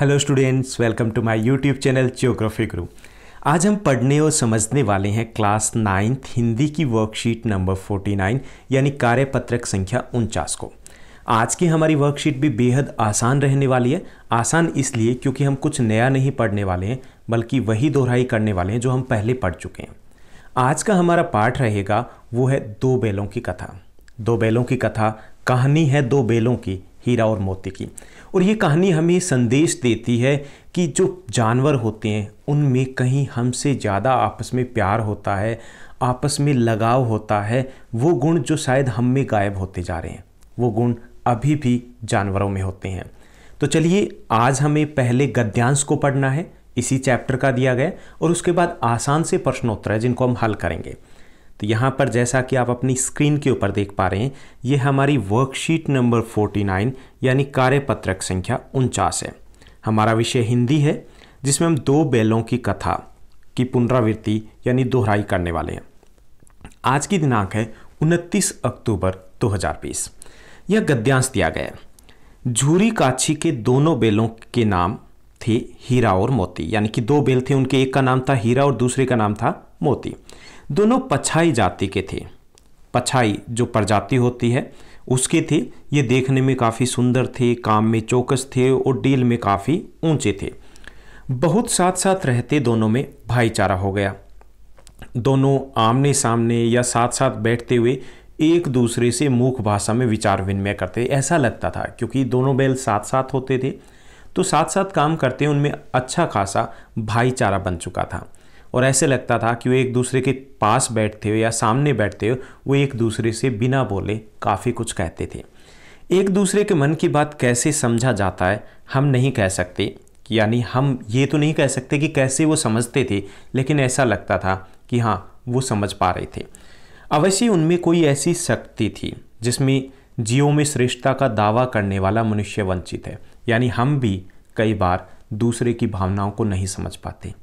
hello students welcome to my YouTube channel geography group आज हम पढ़ने और समझने वाले हैं क्लास नाइन्थ हिंदी की वर्कशीट नंबर 49 यानी कार्यपत्रक संख्या उनचास को आज की हमारी वर्कशीट भी बेहद आसान रहने वाली है आसान इसलिए क्योंकि हम कुछ नया नहीं पढ़ने वाले हैं बल्कि वही दोहराई करने वाले हैं जो हम पहले पढ़ चुके हैं आज का हमारा पाठ रहेगा वो है दो बैलों की कथा दो बैलों की कथा कहानी है दो बैलों की हीरा और मोती की और ये कहानी हमें संदेश देती है कि जो जानवर होते हैं उनमें कहीं हमसे ज़्यादा आपस में प्यार होता है आपस में लगाव होता है वो गुण जो शायद हम में गायब होते जा रहे हैं वो गुण अभी भी जानवरों में होते हैं तो चलिए आज हमें पहले गद्यांश को पढ़ना है इसी चैप्टर का दिया गया और उसके बाद आसान से प्रश्नोत्तर है जिनको हम हल करेंगे तो यहाँ पर जैसा कि आप अपनी स्क्रीन के ऊपर देख पा रहे हैं ये हमारी वर्कशीट नंबर 49 यानी कार्यपत्रक संख्या उनचास है हमारा विषय हिंदी है जिसमें हम दो बैलों की कथा की पुनरावृत्ति यानी दोहराई करने वाले हैं आज की दिनांक है 29 अक्टूबर 2020 यह गद्यांश दिया गया है झूरी काछी के दोनों बेलों के नाम थे हीरा और मोती यानी कि दो बेल थे उनके एक का नाम था हीरा और दूसरे का नाम था मोती दोनों पछाई जाति के थे पछाई जो प्रजाति होती है उसके थे ये देखने में काफ़ी सुंदर थे काम में चौकस थे और डील में काफ़ी ऊंचे थे बहुत साथ साथ रहते दोनों में भाईचारा हो गया दोनों आमने सामने या साथ साथ बैठते हुए एक दूसरे से मुख भाषा में विचार विनिमय करते ऐसा लगता था क्योंकि दोनों बैल साथ साथ होते थे तो साथ साथ काम करते उनमें अच्छा खासा भाईचारा बन चुका था और ऐसे लगता था कि वो एक दूसरे के पास बैठते हो या सामने बैठते हो वो एक दूसरे से बिना बोले काफ़ी कुछ कहते थे एक दूसरे के मन की बात कैसे समझा जाता है हम नहीं कह सकते यानी हम ये तो नहीं कह सकते कि कैसे वो समझते थे लेकिन ऐसा लगता था कि हाँ वो समझ पा रहे थे अवश्य उनमें कोई ऐसी शक्ति थी जिसमें जीवों में श्रेष्ठता का दावा करने वाला मनुष्य वंचित है यानी हम भी कई बार दूसरे की भावनाओं को नहीं समझ पाते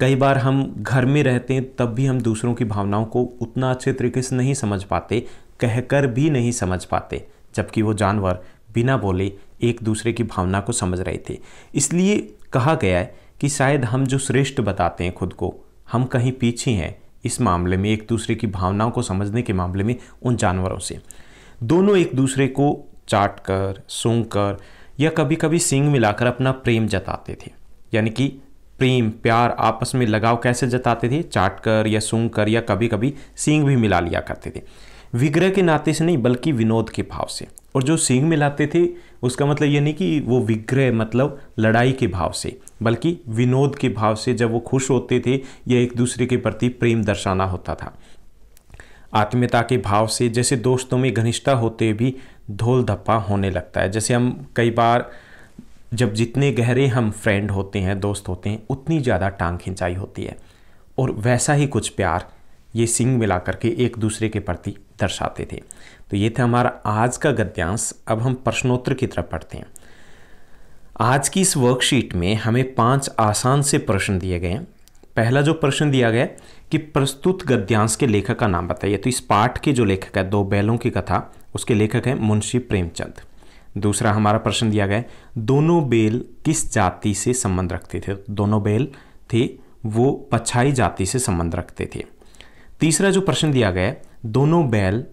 कई बार हम घर में रहते हैं तब भी हम दूसरों की भावनाओं को उतना अच्छे तरीके से नहीं समझ पाते कहकर भी नहीं समझ पाते जबकि वो जानवर बिना बोले एक दूसरे की भावना को समझ रहे थे इसलिए कहा गया है कि शायद हम जो श्रेष्ठ बताते हैं खुद को हम कहीं पीछे हैं इस मामले में एक दूसरे की भावनाओं को समझने के मामले में उन जानवरों से दोनों एक दूसरे को चाट कर सूंघ कर या कभी कभी सींग मिलाकर अपना प्रेम जताते थे यानी कि प्रेम प्यार आपस में लगाव कैसे जताते थे चाट कर या सूंघ कर या कभी कभी सींग भी मिला लिया करते थे विग्रह के नाते से नहीं बल्कि विनोद के भाव से और जो सींग मिलाते थे उसका मतलब ये नहीं कि वो विग्रह मतलब लड़ाई के भाव से बल्कि विनोद के भाव से जब वो खुश होते थे या एक दूसरे के प्रति प्रेम दर्शाना होता था आत्मीयता के भाव से जैसे दोस्तों में घनिष्ठता होते भी धोल धप्पा होने लगता है जैसे हम कई बार जब जितने गहरे हम फ्रेंड होते हैं दोस्त होते हैं उतनी ज़्यादा टांग खिंचाई होती है और वैसा ही कुछ प्यार ये सिंग मिला करके एक दूसरे के प्रति दर्शाते थे तो ये था हमारा आज का गद्यांश अब हम प्रश्नोत्तर की तरफ पढ़ते हैं आज की इस वर्कशीट में हमें पांच आसान से प्रश्न दिए गए हैं पहला जो प्रश्न दिया गया कि प्रस्तुत गद्यांश के लेखक का नाम बताइए तो इस पाठ के जो लेखक है दो बैलों की कथा उसके लेखक हैं मुंशी प्रेमचंद दूसरा हमारा प्रश्न दिया गया दोनों बेल किस जाति से संबंध रखते थे दोनों बेल थे वो पछाई जाति से संबंध रखते थे तीसरा जो प्रश्न दिया गया दोनों बैल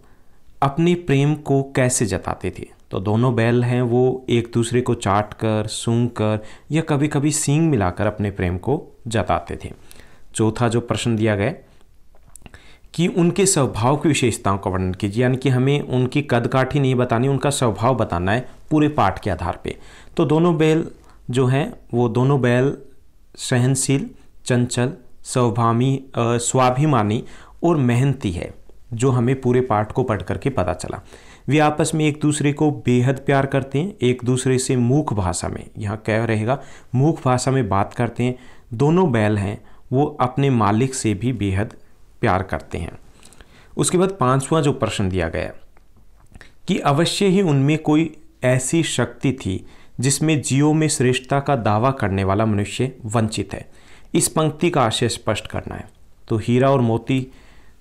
अपने प्रेम को कैसे जताते थे तो दोनों बैल हैं वो एक दूसरे को चाट कर सूंघ कर या कभी कभी सींग मिलाकर अपने प्रेम को जताते थे चौथा जो प्रश्न दिया गया कि उनके स्वभाव की विशेषताओं का वर्णन कीजिए यानी कि हमें उनकी कदकाठी नहीं बतानी उनका स्वभाव बताना है पूरे पाठ के आधार पे तो दोनों बैल जो हैं वो दोनों बैल सहनशील चंचल स्वभामी स्वाभिमानी और मेहनती है जो हमें पूरे पाठ को पढ़ करके पता चला वे आपस में एक दूसरे को बेहद प्यार करते हैं एक दूसरे से मूख भाषा में यहाँ क्या रहेगा मूख भाषा में बात करते हैं दोनों बैल हैं वो अपने मालिक से भी बेहद प्यार करते हैं उसके बाद पांचवा जो प्रश्न दिया गया कि अवश्य ही उनमें कोई ऐसी शक्ति थी जिसमें जीव में श्रेष्ठता का दावा करने वाला मनुष्य वंचित है इस पंक्ति का आशय स्पष्ट करना है तो हीरा और मोती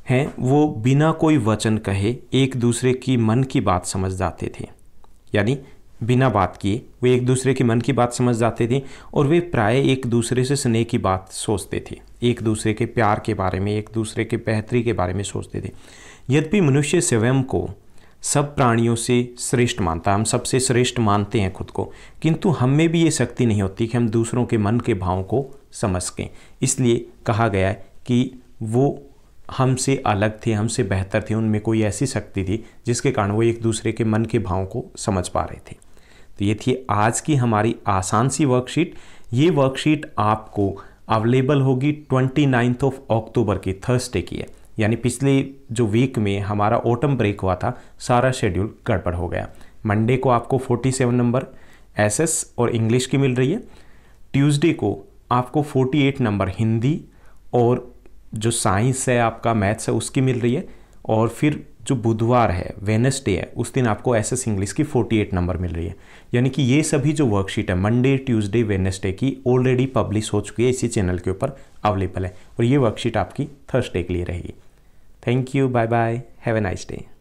हैं वो बिना कोई वचन कहे एक दूसरे की मन की बात समझ जाते थे यानी बिना बात किए वे एक दूसरे के मन की बात समझ जाते थे और वे प्राय एक दूसरे से स्नेह की बात सोचते थे एक दूसरे के प्यार के बारे में एक दूसरे के बेहतरी के बारे में सोचते थे यद्यपि मनुष्य स्वयं को सब प्राणियों से श्रेष्ठ मानता है हम सबसे श्रेष्ठ मानते हैं खुद को किंतु हम में भी ये शक्ति नहीं होती कि हम दूसरों के मन के भावों को समझ सकें इसलिए कहा गया है कि वो हमसे अलग थे हमसे बेहतर थे उनमें कोई ऐसी शक्ति थी जिसके कारण वो एक दूसरे के मन के भावों को समझ पा रहे थे तो ये थी आज की हमारी आसान सी वर्कशीट ये वर्कशीट आपको अवेलेबल होगी ट्वेंटी नाइन्थ ऑफ अक्टूबर की थर्सडे की है यानी पिछले जो वीक में हमारा ऑटम ब्रेक हुआ था सारा शेड्यूल गड़बड़ हो गया मंडे को आपको 47 नंबर एसएस और इंग्लिश की मिल रही है ट्यूसडे को आपको 48 नंबर हिंदी और जो साइंस है आपका मैथ्स है उसकी मिल रही है और फिर जो बुधवार है वेनसडे है उस दिन आपको एस एस इंग्लिश की 48 नंबर मिल रही है यानी कि ये सभी जो वर्कशीट है मंडे ट्यूसडे वेनसडे की ऑलरेडी पब्लिश हो चुकी है इसी चैनल के ऊपर अवेलेबल है और ये वर्कशीट आपकी थर्सडे के लिए रहेगी thank you bye bye have a nice day